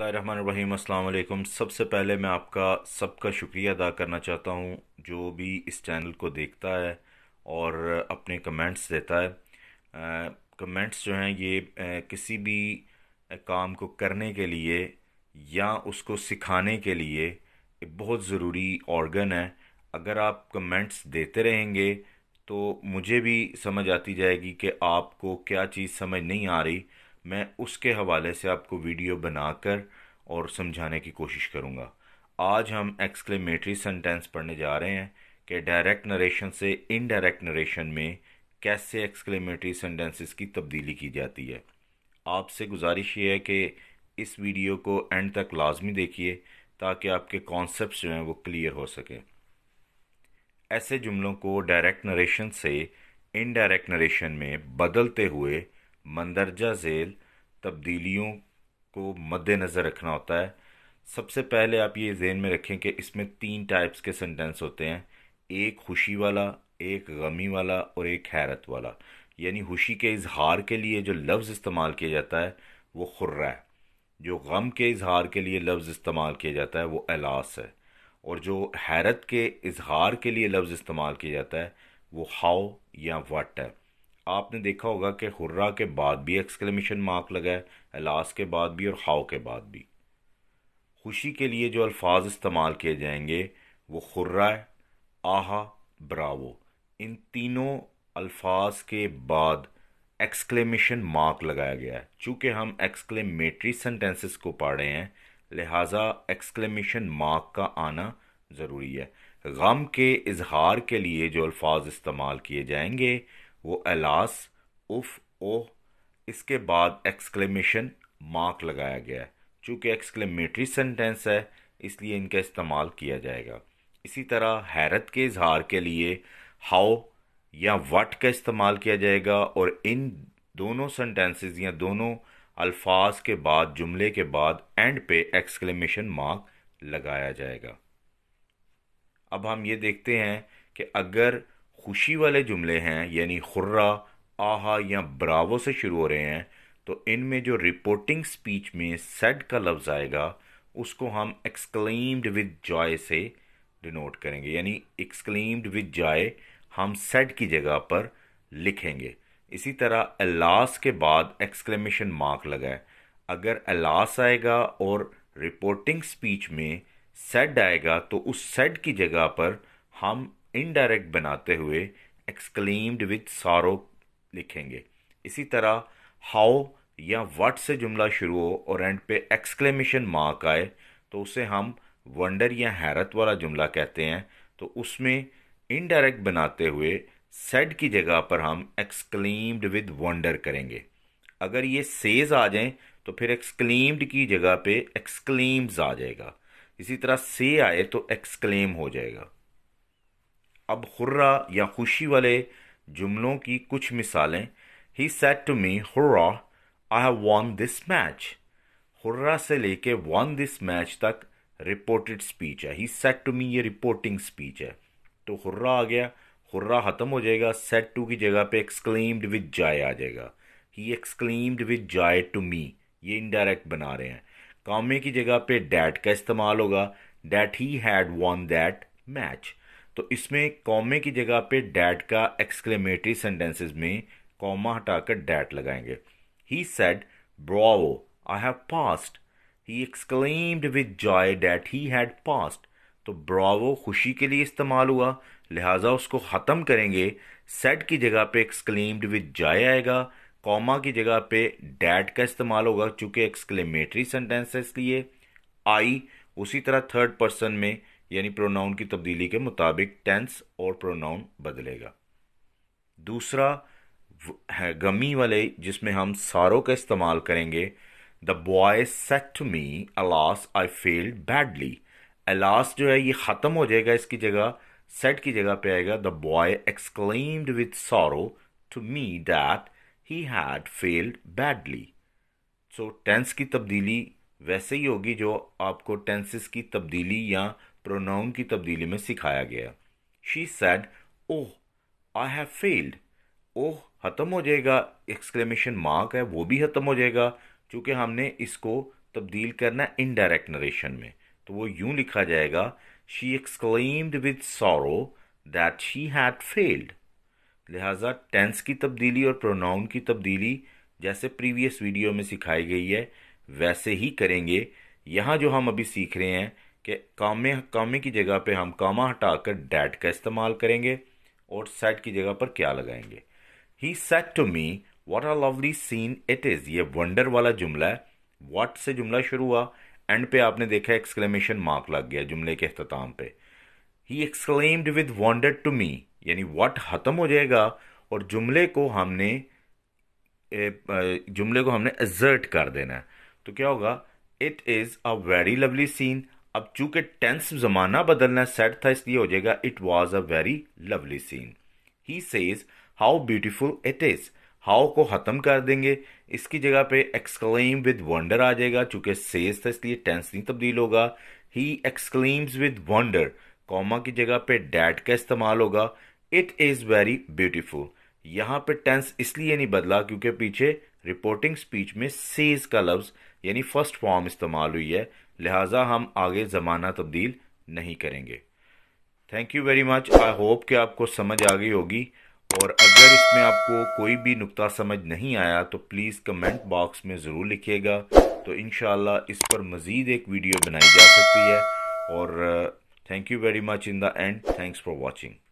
रहीम अस्सलाम वालेकुम सबसे पहले मैं आपका सबका शुक्रिया अदा करना चाहता हूँ जो भी इस चैनल को देखता है और अपने कमेंट्स देता है कमेंट्स जो हैं ये किसी भी काम को करने के लिए या उसको सिखाने के लिए बहुत ज़रूरी ऑर्गन है अगर आप कमेंट्स देते रहेंगे तो मुझे भी समझ आती जाएगी कि आपको क्या चीज़ समझ नहीं आ रही मैं उसके हवाले से आपको वीडियो बनाकर और समझाने की कोशिश करूँगा आज हम एक्सक्लेमेटरी सेंटेंस पढ़ने जा रहे हैं कि डायरेक्ट नरेशन से इनडायरेक्ट नरेशन में कैसे एक्सक्लेमेटरी सेंटेंसेस की तब्दीली की जाती है आपसे गुजारिश ये है कि इस वीडियो को एंड तक लाजमी देखिए ताकि आपके कॉन्सेप्ट जो हैं वो क्लियर हो सकें ऐसे जुमलों को डायरेक्ट नरेशन से इनडायरेक्ट नरेशन में बदलते हुए मंदरजा झेल तब्दीलियों को मद्देनज़र रखना होता है सबसे पहले आप ये जहन में रखें कि इसमें तीन टाइप्स के सेंटेंस होते हैं एक खुशी वाला एक गमी वाला और एक हैरत वाला यानी खुशी के इजहार के लिए जो लफ्ज़ इस्तेमाल किया जाता है वो खुर्रा है जो गम के इजहार के लिए लफ्ज़ इस्तेमाल किया जाता है वो अलास है और जो हैरत के इजहार के लिए लफ्ज़ इस्तेमाल किया जाता है वो हाओ या वट है आपने देखा होगा कि हुर्रा के बाद भी एक्सक्लेमेशन मार्क लगा है अलास के बाद भी और हाओ के बाद भी खुशी के लिए जो अल्फाज इस्तेमाल किए जाएंगे वो खुर्रा आहा ब्रावो इन तीनों अल्फाज के बाद एक्सक्लेमेशन मार्क लगाया गया है चूँकि हम एक्सक्लेमेटरी सेंटेंसेस को पढ़ रहे हैं लिहाजा एक्सक्लेमेशन मार्क का आना ज़रूरी है गम के इजहार के लिए जो अल्फाज इस्तेमाल किए जाएंगे वो अलास उफ ओह इसके बाद एक्सक्लेमेशन मार्क लगाया गया है चूँकि एक्सक्लेमेटरी सेंटेंस है इसलिए इनका इस्तेमाल किया जाएगा इसी तरह हैरत के इजहार के लिए हाउ या वट का इस्तेमाल किया जाएगा और इन दोनों सेंटेंसेस या दोनों अल्फाज के बाद जुमले के बाद एंड पे एक्सक्लेमेशन मार्क लगाया जाएगा अब हम ये देखते हैं कि अगर खुशी वाले जुमले हैं यानी खुर्रा आहा या ब्रावो से शुरू हो रहे हैं तो इनमें जो रिपोर्टिंग स्पीच में सेड का लफ्ज़ आएगा उसको हम एक्सक्लेम्ड विद जॉय से डिनोट करेंगे यानी एक्सक्लेम्ड विद जॉय हम सेड की जगह पर लिखेंगे इसी तरह अलास के बाद एक्सक्लेमेशन मार्क लगाए अगर एलास आएगा और रिपोर्टिंग स्पीच में सेड आएगा तो उस सेड की जगह पर हम इनडायरेक्ट बनाते हुए एक्सक्लेम्ड विथ सारो लिखेंगे इसी तरह हाउ या वट से जुमला शुरू हो और एंड पे एक्सक्लेमेशन मार्क आए तो उसे हम वंडर या हैरत वाला जुमला कहते हैं तो उसमें इनडायरेक्ट बनाते हुए सेड की जगह पर हम एक्सक्लेम्ड विद वंडर करेंगे अगर ये सेज आ जाएं तो फिर एक्सक्लेम्ड की जगह पे एक्सक्लेम्स आ जाएगा इसी तरह से आए तो एक्सक्लेम हो जाएगा अब हुर्रा या खुशी वाले जुमलों की कुछ मिसालें ही said to me hurrah I have won this match hurrah से लेके वॉन दिस मैच तक रिपोर्टेड स्पीच है ही सेट टू मी ये रिपोर्टिंग स्पीच है तो हुर्रा आ गया हुर्रा ख़त्म हो जाएगा सेट टू की जगह पे एक्सक्लेम्ड विद जाय आ जाएगा ही exclaimed with joy to me ये इनडायरेक्ट बना रहे हैं कामे की जगह पे डैट का इस्तेमाल होगा that he had won that match तो इसमें कॉमे की जगह पे डैट का एक्सक्लेमेटरी सेंटेंसेस में कॉमा हटाकर डैट लगाएंगे he said bravo I have passed he exclaimed with joy that he had passed तो ब्रावो खुशी के लिए इस्तेमाल हुआ लिहाजा उसको ख़त्म करेंगे सेड की जगह पे एक्सक्लेम्ड विद जॉय आएगा कॉमा की जगह पे डैट का इस्तेमाल होगा चूँकि एक्सक्लेमेटरी सेंटेंसेस लिए आई उसी तरह थर्ड पर्सन में यानी प्रोनाउन की तब्दीली के मुताबिक टेंस और प्रोनाउन बदलेगा दूसरा है गमी वाले जिसमें हम सारों का इस्तेमाल करेंगे the boy said to me alas I failed badly alas जो है ये ख़त्म हो जाएगा इसकी जगह सेट की जगह पे आएगा the boy exclaimed with sorrow to me that he had failed badly so tense की तब्दीली वैसे ही होगी जो आपको टेंसेस की तब्दीली या प्रोनाउन की तब्दीली में सिखाया गया she said oh I have failed oh ख़त्म हो जाएगा एक्सक्लेमेशन मार्क है वो भी ख़त्म हो जाएगा क्योंकि हमने इसको तब्दील करना इनडायरेक्ट नरेशन में तो वो यूं लिखा जाएगा she exclaimed with sorrow that she had failed लिहाजा टेंस की तब्दीली और प्रोनाउन की तब्दीली जैसे प्रीवियस वीडियो में सिखाई गई है वैसे ही करेंगे यहाँ जो हम अभी सीख रहे हैं कि कामे कामे की जगह पे हम कामा हटाकर डैट का इस्तेमाल करेंगे और सेट की जगह पर क्या लगाएंगे he said to me what are lovely scene it is ये वंडर वाला जुमला है वॉट से जुमला शुरू हुआ एंड पे आपने देखा एक्सक्लेमेशन मार्क लग गया जुमले के अख्ताम पे he exclaimed with wonder to me यानी वॉट ख़त्म हो जाएगा और जुमले को हमने जुमले को हमने एजर्ट कर देना है तो क्या होगा it is a very lovely scene अब चूंकि टेंस जमाना बदलना सेट था इसलिए हो जाएगा it was a very lovely scene he says how beautiful it is how को ख़त्म कर देंगे इसकी जगह पे एक्सक्लेम विद वंडर आ जाएगा चूंकि सेज था इसलिए टेंस नहीं तब्दील होगा he exclaims with wonder comma की जगह पे डैट का इस्तेमाल होगा इट इज़ वेरी ब्यूटीफुल यहां पे टेंस इसलिए नहीं बदला क्योंकि पीछे रिपोर्टिंग स्पीच में सेज का लफ्ज यानी फर्स्ट फॉर्म इस्तेमाल हुई है लिहाजा हम आगे ज़माना तब्दील नहीं करेंगे thank you very much I hope कि आपको समझ आ गई होगी और अगर इसमें आपको कोई भी नुकता समझ नहीं आया तो प्लीज़ कमेंट बॉक्स में ज़रूर लिखिएगा तो इन इस पर मज़ीद एक वीडियो बनाई जा सकती है और thank you very much in the end thanks for watching